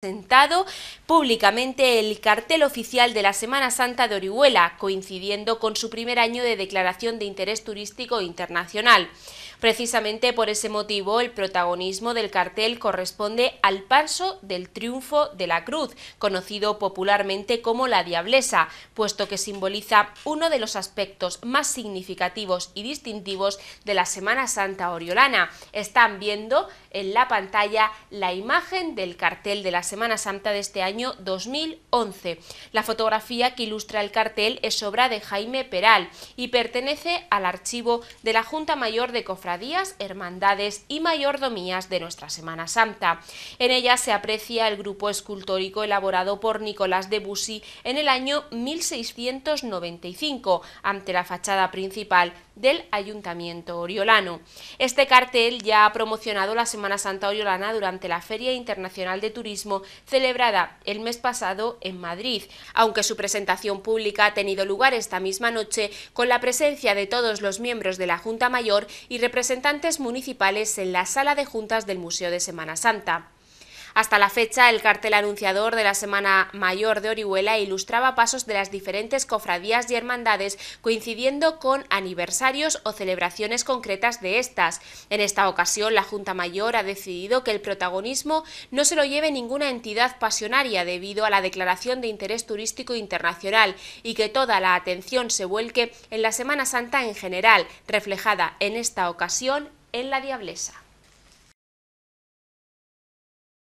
presentado públicamente el cartel oficial de la Semana Santa de Orihuela, coincidiendo con su primer año de declaración de interés turístico internacional. Precisamente por ese motivo, el protagonismo del cartel corresponde al paso del triunfo de la cruz, conocido popularmente como la diablesa, puesto que simboliza uno de los aspectos más significativos y distintivos de la Semana Santa oriolana. Están viendo en la pantalla la imagen del cartel de la Semana Santa de este año 2011. La fotografía que ilustra el cartel es obra de Jaime Peral y pertenece al archivo de la Junta Mayor de Cofradías, Hermandades y Mayordomías de nuestra Semana Santa. En ella se aprecia el grupo escultórico elaborado por Nicolás de Bussy en el año 1695 ante la fachada principal del Ayuntamiento Oriolano. Este cartel ya ha promocionado la Semana Santa Oriolana durante la Feria Internacional de Turismo celebrada el mes pasado en Madrid, aunque su presentación pública ha tenido lugar esta misma noche con la presencia de todos los miembros de la Junta Mayor y representantes municipales en la sala de juntas del Museo de Semana Santa. Hasta la fecha, el cartel anunciador de la Semana Mayor de Orihuela ilustraba pasos de las diferentes cofradías y hermandades, coincidiendo con aniversarios o celebraciones concretas de estas. En esta ocasión, la Junta Mayor ha decidido que el protagonismo no se lo lleve ninguna entidad pasionaria debido a la declaración de interés turístico internacional y que toda la atención se vuelque en la Semana Santa en general, reflejada en esta ocasión en la Diablesa.